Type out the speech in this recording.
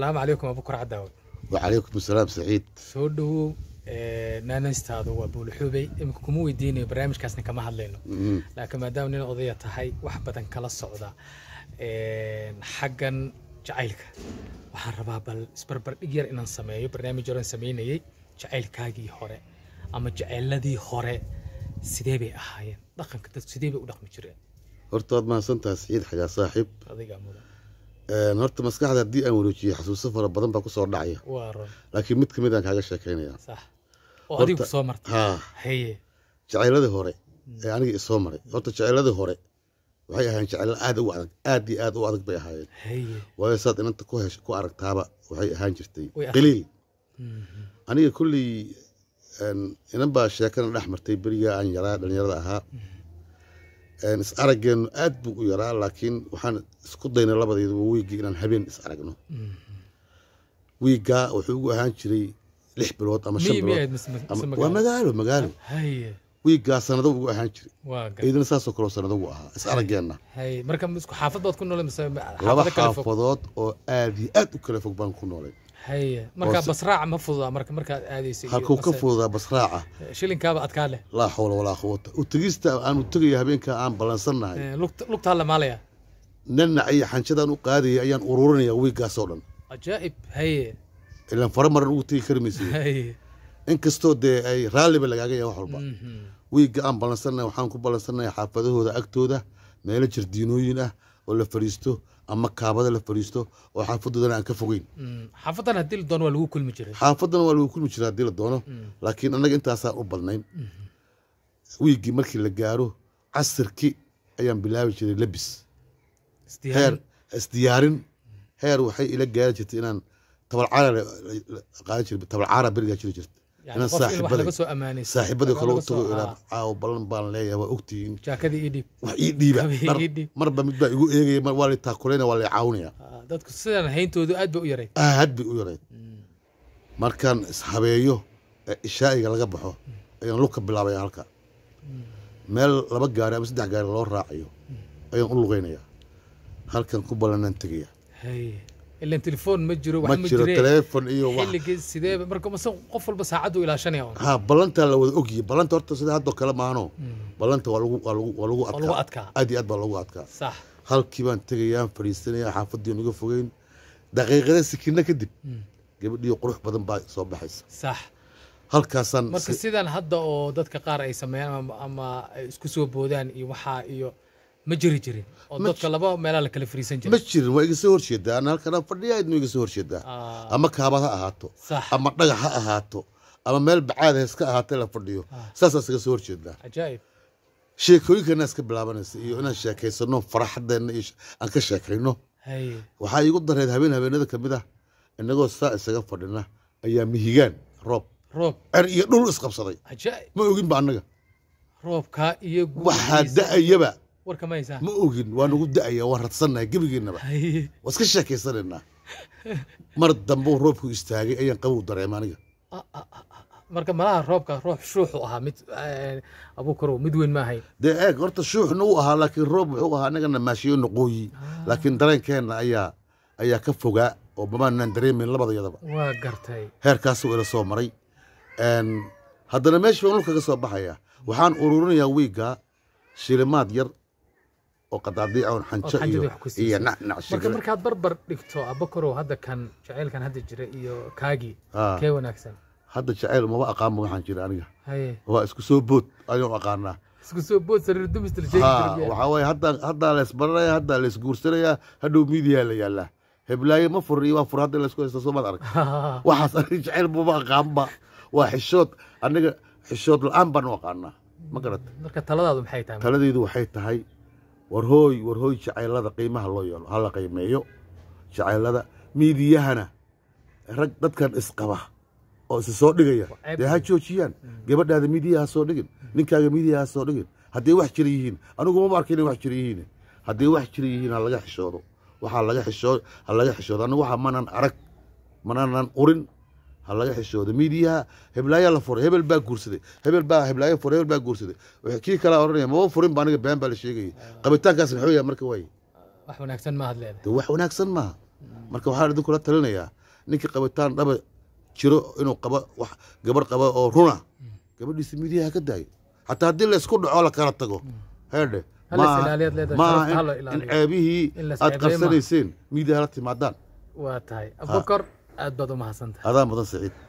asalaamu calaykum abukar caddaawad wacalaykum asalaam saciid soo dhowow eh, naanaystaadu waa buulxuubey iminka kuma weydiinayo barnaamijkaasna kama hadlayno mm-hmm. laakiin maadaama nin odaya tahay wax badan kala socda eh, xaggan jacaylka waxaan rabaa bal isbarbardhig yar inaan sameeyo barnaamij horan samaynayay jacaylkaagii hore ama jaceyladii hore sidee bay ahaayeen dhaqanka dad sidee bay u dhaqmi jireen horta waad mahadsantaha saciid xagaa saaxib adigaa mudan horta maskaxda haddii aan wanaujiyey xasuuso fara badan baa kusoo dhacaya laakiin mid kamid aan kaaga sheekeynaya jeceeladii hore mm. ee aniga isoo maray horta jeceeladii hore waxay ahaayeen jecelo aad u adag aad iyo aad u adag bay ahaayeen waayo saad inanta ku aragtaaba waxay ahaan jirtay qaliil mm-hmm. aniga kulley inan baa sheekana dhex martay beriga aan yaraa dhalinyarada ahaa mm-hmm is-araggeenu aad buu u yaraa laakiin waxaan isku daynay labadayduba wiiggii inaan habeen is-aragno wiiggaa wuxuu ugu ahaan jiray lix bilood ama shan bilood waa magaalo magaalo wiiggaa sanado ugu ahaan jiray iidina saasoo kaleo sanado ugu ahaa is arageenna laba xaafadood oo aad iyo aad u kala fog baan ku noolay haye markaa ma fududaa marka markaad aadaysa halkuu ka fududaa basraaca shilinkaaba adkaa leh laa xawla walaa quwata u tegista aanu tegaya habeenka aan ballansannahay lugta halla maalaya nanac iyo xanjadaan u qaadaya ayaan ururinaya wiiggaasoo dhan ajaa'ib haye ilaan fara maran ugu tegi kari maysa inkastoo dee ay raalliba lagaaga yahay wax walba wiigga aan ballansannahay waxaan ku ballansannahay xaafadahooda agtooda meelo jardiinooyin ah oo la fariisto ama kaabada la fariisto oo xaafadoodana aan ka fogeyn mm, xaafadan waa lagu kulmi jiray haddii la doono mm. laakiin annaga intaasaan u badnayn mm-hmm. wiiggii markii la gaaro casirkii ayaan bilaabi jiray lebis heer isdiyaarin heer waxay ila gaari jirtay inaan tabalcaara qaada jir tabalcaara berigaa jiri jirta inaan saaxibadii kale tago ilaa caawo ballan baan leeyahay waa ogtihiin wax ii dhiiba marba mid baa igu eegaya mar waa lay waa lay caawinaya dadku sidaan hayntoodu aad bay u yarayd aad bay u yarayd markaan ishabeeyo ee ishaa'iga laga baxo ayaan lug ka bilaabaya halka meel laba gaari ama saddex gaari loo raacayo ayaan u lugaynaya halkan ku ballanaan tegaya ilan telefoon ma jiro wax ma iyo wax sidee marka masan qof walba saacad ilaashanaya ha balanta la wada ogyihi balanta horta sida hadda kale maano hmm. balanta waa lagu waa lagu waa lagu adkaa adkaa aad iyo aad baa lagu adkaa sax halkii baan tegayaan fadhiisanaya xaafadii naga fogeyn daqiiqada sikina kadib hmm. gabadhii qurux badan baa soo baxaysa sax halkaasaan marka sidan hadda oo dadka qaar ay sameeyaan ama isku soo boodaan iyo waxaa iyo ma jiri jirin oo oh, dadka laba meelaa la kala fariisan jiray ma jirin waa iga horjeedaa ana halkana fadhiya aydnu iga horjeedaa ah. ama kaabad ha ahaato ama dhagax ha ahaato ama meel bacaad heeska ahaatee la fadhiyo saasaas ah. iga soo horjeedaa ajaa'ib sheekooyinkaana iska bilaabanaysa iyo inaan sheekaysano faraxadeenna iyo aan ka sheekayno waxaa iigu dareed habeen habeenada kamid mid ah innagoo saa isaga fadhina ayaa mihigaan roob roob cer iyo dhul isqabsaday ma ogin ba annaga roobkaa iyo waxaa da'ayaba ma ogin waa nagu da'aya waan radsannahay gebigiinaba waa iska sheekaysanaynaa mar dambeu roobku istaagay ayaan qabow dareema aniga ah, ah, ah, marka malaha roobka roob shuuxu ahaa mid eh, abuukarow mid weyn ma ahayn dee eeg horta shuuxna wuu ahaa laakiin roob wuxuu ahaa anagana maashiyo noqooyi laakiin dareenkeenna ayaa ayaa ka fogaa oo bamaanaan dareemayn labada yadaba waa gartay heerkaasuu ila soo maray haddana meesha baan dhulka soo baxayaa waxaan ururinayaa wiigga shilimaad yar oo qadaadiic ah, oon xanjo iyo iyo nacnacshmarka markaad barbar dhigto abakorow hadda kan jacaylkan hadda jira iyo kaagii ah. kee wanaagsan hadda jacayl maba aqaanba waxaan jira aniga waa isku soo bood ayaan aqaanaa isku haddaa la haddaa la hadhow miidiyaa la yaallaa heblaaye ma fur waa fur hadda la haysta soomaad arag waxaas aniga jacayl maba aqaanba waa xishood aniga xishood la-aan baanu aqaanaa ma garata taladaadu maxay tahay taladaydu waxay tahay warhooy warhooy jacaylada qiimaha loo yeelo ha la qiimeeyo jacaylada miidiyahana rag dadkan isqaba oo isa soo dhigaya dee ha joojiyaan mm. gabadhaada miidiya ha soo dhigin ninkaaga miidiya ha soo dhigin hadday wax jira yihiin anigu mama arka inay wax jira yihiin hadday wax jira yihiin ha laga xishoodo waxaa laga xishoo ha laga xishoodo anigu waxa manan arag mananan qurin ha xishoodo miidiyaha heblaayaa la furay hebel baa guursaday hebel baa heblaayo furay hebel baa guursaday kii kalaa odhanaya maba furin ba aniga been baa la sheegaya qabitaankaas maxuu yahay marka waay wax wanaagsan ma hadleed wax wanaagsan maaha marka waxaan idinku la talinayaa ninkii qabitaan dhaba jiro inuu qabo wax gabar qaba oo runa gabadhiisa miidiyaha ka daayo xataa haddii la dhaco la kala tago heedhe maaha in ceebihii aad qabsanayseen miidiyaha la timaadaan waa tahay abubakar aad baad u mahadsantahay adaan mudan siciid